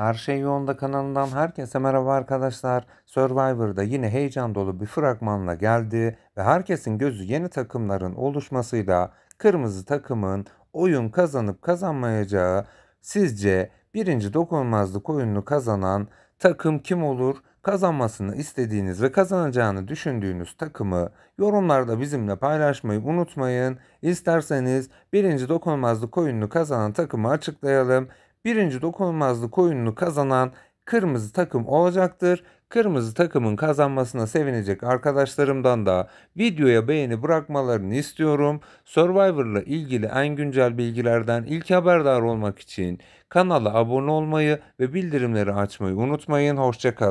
Her Şey Yolunda kanalından herkese merhaba arkadaşlar. Survivor'da yine heyecan dolu bir fragmanla geldi ve herkesin gözü yeni takımların oluşmasıyla kırmızı takımın oyun kazanıp kazanmayacağı sizce birinci dokunulmazlık oyununu kazanan takım kim olur? Kazanmasını istediğiniz ve kazanacağını düşündüğünüz takımı yorumlarda bizimle paylaşmayı unutmayın. İsterseniz birinci dokunulmazlık oyununu kazanan takımı açıklayalım birinci dokunulmazlık oyununu kazanan kırmızı takım olacaktır. Kırmızı takımın kazanmasına sevinecek arkadaşlarımdan da videoya beğeni bırakmalarını istiyorum. Survivor'la ilgili en güncel bilgilerden ilk haberdar olmak için kanala abone olmayı ve bildirimleri açmayı unutmayın. Hoşçakalın.